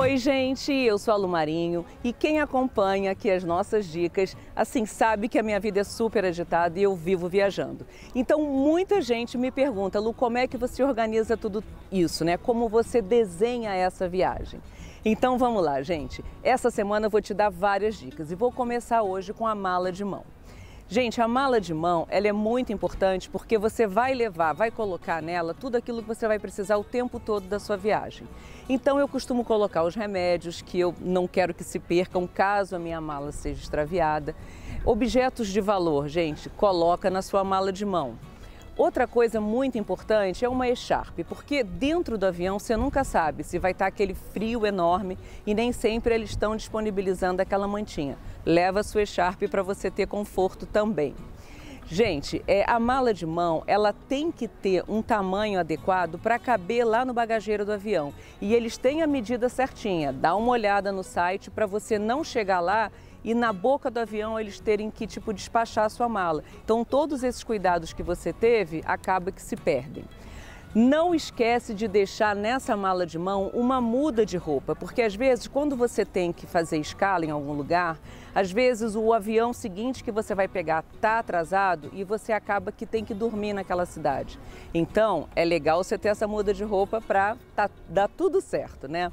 Oi, gente, eu sou a Lu Marinho e quem acompanha aqui as nossas dicas, assim, sabe que a minha vida é super agitada e eu vivo viajando. Então, muita gente me pergunta, Lu, como é que você organiza tudo isso, né? Como você desenha essa viagem? Então, vamos lá, gente. Essa semana eu vou te dar várias dicas e vou começar hoje com a mala de mão. Gente, a mala de mão, ela é muito importante porque você vai levar, vai colocar nela tudo aquilo que você vai precisar o tempo todo da sua viagem. Então eu costumo colocar os remédios que eu não quero que se percam caso a minha mala seja extraviada. Objetos de valor, gente, coloca na sua mala de mão. Outra coisa muito importante é uma echarpe, porque dentro do avião você nunca sabe se vai estar aquele frio enorme e nem sempre eles estão disponibilizando aquela mantinha leva a sua echarpe para você ter conforto também. Gente, é, a mala de mão ela tem que ter um tamanho adequado para caber lá no bagageiro do avião. E eles têm a medida certinha. Dá uma olhada no site para você não chegar lá e na boca do avião eles terem que tipo despachar a sua mala. Então todos esses cuidados que você teve acaba que se perdem. Não esquece de deixar nessa mala de mão uma muda de roupa, porque às vezes quando você tem que fazer escala em algum lugar, às vezes o avião seguinte que você vai pegar tá atrasado e você acaba que tem que dormir naquela cidade. Então, é legal você ter essa muda de roupa para tá, dar tudo certo, né?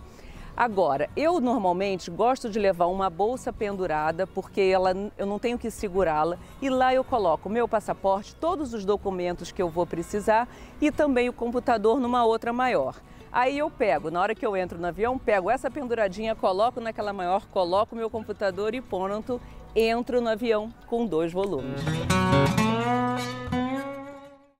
Agora, eu normalmente gosto de levar uma bolsa pendurada porque ela, eu não tenho que segurá-la e lá eu coloco meu passaporte, todos os documentos que eu vou precisar e também o computador numa outra maior. Aí eu pego, na hora que eu entro no avião, pego essa penduradinha, coloco naquela maior, coloco meu computador e pronto, entro no avião com dois volumes.